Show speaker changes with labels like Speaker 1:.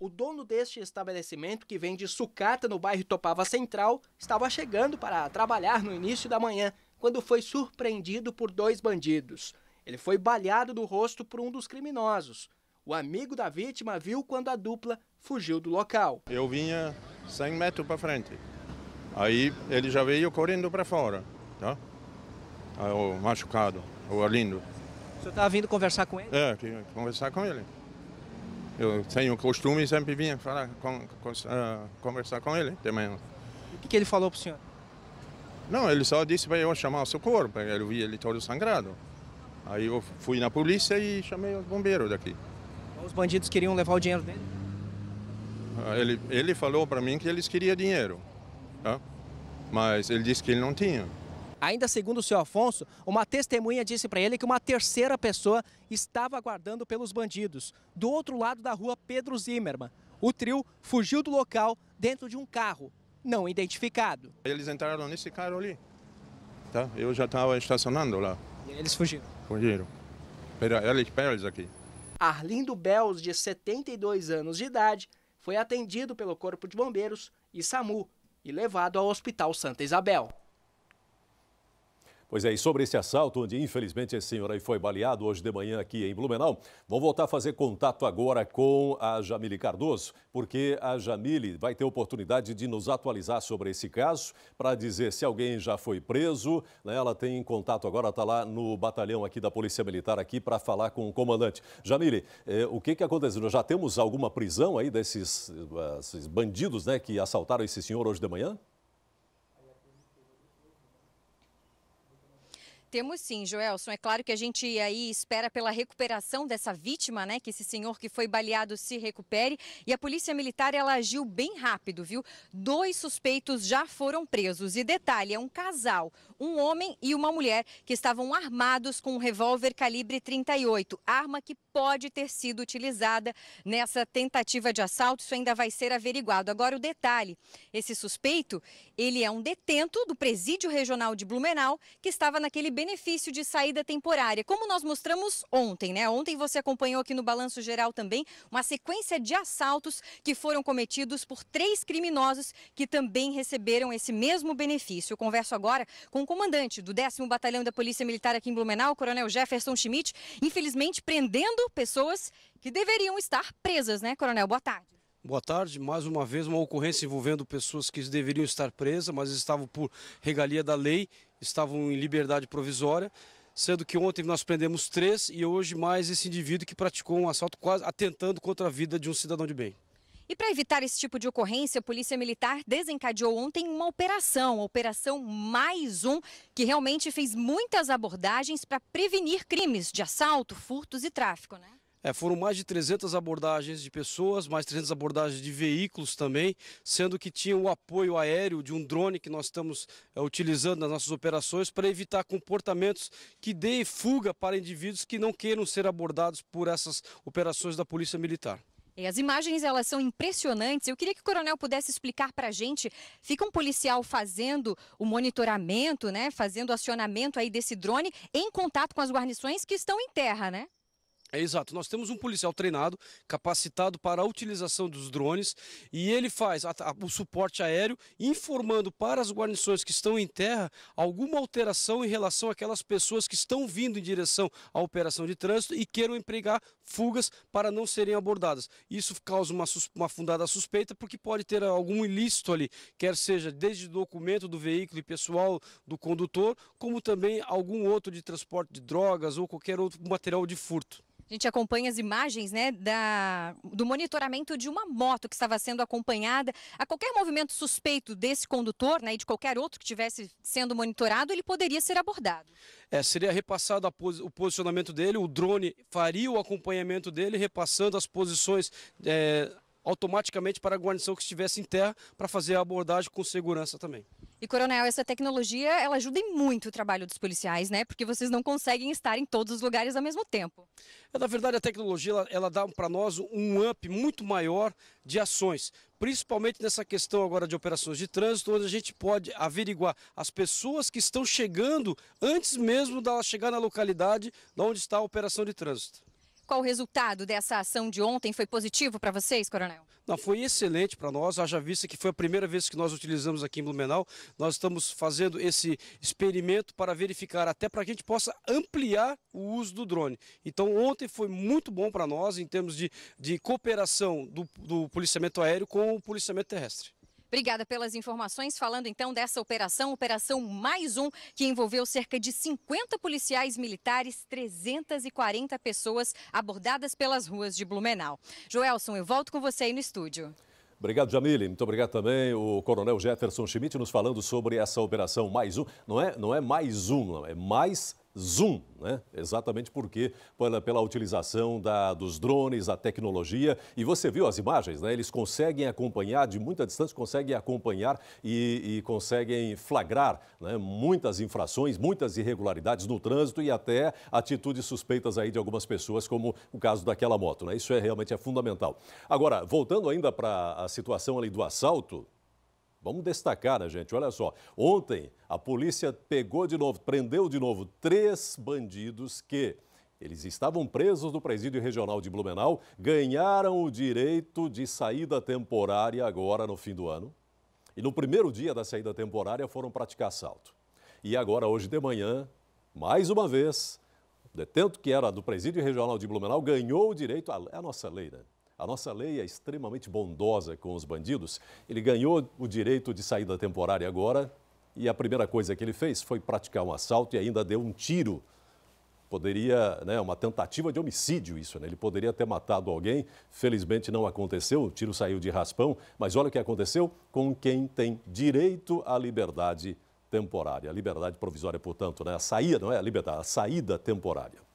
Speaker 1: O dono deste estabelecimento, que vende sucata no bairro Topava Central, estava chegando para trabalhar no início da manhã, quando foi surpreendido por dois bandidos. Ele foi baleado do rosto por um dos criminosos. O amigo da vítima viu quando a dupla
Speaker 2: fugiu do local. Eu vinha 100 metros para frente. Aí ele já veio correndo para fora, tá? Ah, o machucado, o Arlindo. O
Speaker 1: senhor estava vindo conversar com
Speaker 2: ele? É, conversar com ele. Eu tenho o costume sempre vinha falar, com, com, uh, ah, conversar com ele de manhã. O que, que ele falou para o senhor? Não, ele só disse para eu chamar o socorro, porque eu vi ele todo sangrado. Aí eu fui na polícia e chamei os bombeiros daqui. Os bandidos queriam levar o dinheiro dele? Ah, ele, ele falou para mim que eles queriam dinheiro, tá? mas ele disse que ele não tinha.
Speaker 1: Ainda segundo o seu Afonso, uma testemunha disse para ele que uma terceira pessoa estava aguardando pelos bandidos, do outro lado da rua Pedro Zimmermann. O trio fugiu do local dentro de um carro não identificado.
Speaker 2: Eles entraram nesse carro ali. Tá? Eu já estava estacionando lá. E eles fugiram? Fugiram. Espera eles, espera eles aqui.
Speaker 1: Arlindo Bells, de 72 anos de idade, foi atendido pelo Corpo de Bombeiros e SAMU e levado ao Hospital Santa Isabel.
Speaker 3: Pois é, e sobre esse assalto, onde infelizmente esse senhor aí foi baleado hoje de manhã aqui em Blumenau, Vou voltar a fazer contato agora com a Jamile Cardoso, porque a Jamile vai ter oportunidade de nos atualizar sobre esse caso, para dizer se alguém já foi preso. Né? Ela tem contato agora, está lá no batalhão aqui da Polícia Militar aqui para falar com o comandante. Jamile, eh, o que, que aconteceu? Já temos alguma prisão aí desses eh, bandidos né, que assaltaram esse senhor hoje de manhã?
Speaker 4: Temos sim, Joelson. É claro que a gente aí espera pela recuperação dessa vítima, né? Que esse senhor que foi baleado se recupere. E a polícia militar, ela agiu bem rápido, viu? Dois suspeitos já foram presos. E detalhe, é um casal um homem e uma mulher que estavam armados com um revólver calibre 38, arma que pode ter sido utilizada nessa tentativa de assalto. Isso ainda vai ser averiguado. Agora o detalhe, esse suspeito, ele é um detento do presídio regional de Blumenau que estava naquele benefício de saída temporária, como nós mostramos ontem, né? Ontem você acompanhou aqui no balanço geral também uma sequência de assaltos que foram cometidos por três criminosos que também receberam esse mesmo benefício. Eu converso agora com comandante do 10 Batalhão da Polícia Militar aqui em Blumenau, Coronel Jefferson Schmidt, infelizmente prendendo pessoas que deveriam estar presas, né, Coronel? Boa tarde.
Speaker 1: Boa tarde. Mais uma vez, uma ocorrência envolvendo pessoas que deveriam estar presas, mas estavam por regalia da lei, estavam em liberdade provisória sendo que ontem nós prendemos três e hoje mais esse indivíduo que praticou um assalto quase atentando contra a vida de um cidadão de bem.
Speaker 4: E para evitar esse tipo de ocorrência, a Polícia Militar desencadeou ontem uma operação, a Operação Mais Um, que realmente fez muitas abordagens para prevenir crimes de assalto, furtos e tráfico, né?
Speaker 1: É, foram mais de 300 abordagens de pessoas, mais 300 abordagens de veículos também, sendo que tinha o apoio aéreo de um drone que nós estamos é, utilizando nas nossas operações para evitar comportamentos que deem fuga para indivíduos que não queiram ser abordados por essas operações da Polícia Militar.
Speaker 4: E as imagens elas são impressionantes. Eu queria que o coronel pudesse explicar para a gente. Fica um policial fazendo o monitoramento, né? Fazendo o acionamento aí desse drone em contato com as guarnições que estão em terra, né?
Speaker 1: É exato. Nós temos um policial treinado, capacitado para a utilização dos drones, e ele faz a, a, o suporte aéreo, informando para as guarnições que estão em terra alguma alteração em relação àquelas pessoas que estão vindo em direção à operação de trânsito e queiram empregar fugas para não serem abordadas. Isso causa uma, uma fundada suspeita, porque pode ter algum ilícito ali, quer seja desde documento do veículo e pessoal do condutor, como também algum outro de transporte de drogas ou qualquer outro material de furto.
Speaker 4: A gente acompanha as imagens né, da, do monitoramento de uma moto que estava sendo acompanhada. A qualquer movimento suspeito desse condutor né, e de qualquer outro que estivesse sendo monitorado, ele poderia ser abordado.
Speaker 1: É, seria repassado pos, o posicionamento dele, o drone faria o acompanhamento dele, repassando as posições. É, automaticamente para a guarnição que estivesse em terra para fazer a abordagem com segurança também.
Speaker 4: E, Coronel, essa tecnologia, ela ajuda em muito o trabalho dos policiais, né? Porque vocês não conseguem estar em todos os lugares ao mesmo tempo.
Speaker 1: É, na verdade, a tecnologia, ela, ela dá para nós um up muito maior de ações. Principalmente nessa questão agora de operações de trânsito, onde a gente pode averiguar as pessoas que estão chegando antes mesmo de chegar na localidade onde está a operação de trânsito.
Speaker 4: Qual o resultado dessa ação de ontem? Foi positivo para vocês, Coronel?
Speaker 1: Não, foi excelente para nós, haja vista que foi a primeira vez que nós utilizamos aqui em Blumenau. Nós estamos fazendo esse experimento para verificar, até para que a gente possa ampliar o uso do drone. Então, ontem foi muito bom para nós em termos de, de cooperação do, do policiamento aéreo com o policiamento terrestre.
Speaker 4: Obrigada pelas informações. Falando então dessa operação, operação mais um, que envolveu cerca de 50 policiais militares, 340 pessoas abordadas pelas ruas de Blumenau. Joelson, eu volto com você aí no estúdio.
Speaker 3: Obrigado, Jamile. Muito obrigado também o Coronel Jefferson Schmidt nos falando sobre essa operação mais um. Não é, não é mais um, não, é mais Zoom, né? Exatamente porque pela, pela utilização da, dos drones, a tecnologia. E você viu as imagens, né? Eles conseguem acompanhar de muita distância, conseguem acompanhar e, e conseguem flagrar né? muitas infrações, muitas irregularidades no trânsito e até atitudes suspeitas aí de algumas pessoas, como o caso daquela moto. Né? Isso é realmente é fundamental. Agora, voltando ainda para a situação ali do assalto, Vamos destacar, né, gente? Olha só. Ontem, a polícia pegou de novo, prendeu de novo três bandidos que. Eles estavam presos no presídio regional de Blumenau, ganharam o direito de saída temporária agora no fim do ano. E no primeiro dia da saída temporária foram praticar assalto. E agora, hoje de manhã, mais uma vez, o detento que era do presídio regional de Blumenau ganhou o direito, é a nossa lei, né? A nossa lei é extremamente bondosa com os bandidos. Ele ganhou o direito de saída temporária agora e a primeira coisa que ele fez foi praticar um assalto e ainda deu um tiro. Poderia, né, uma tentativa de homicídio isso, né? Ele poderia ter matado alguém, felizmente não aconteceu, o tiro saiu de raspão, mas olha o que aconteceu com quem tem direito à liberdade temporária. A liberdade provisória, portanto, né? A saída, não é a liberdade, a saída temporária.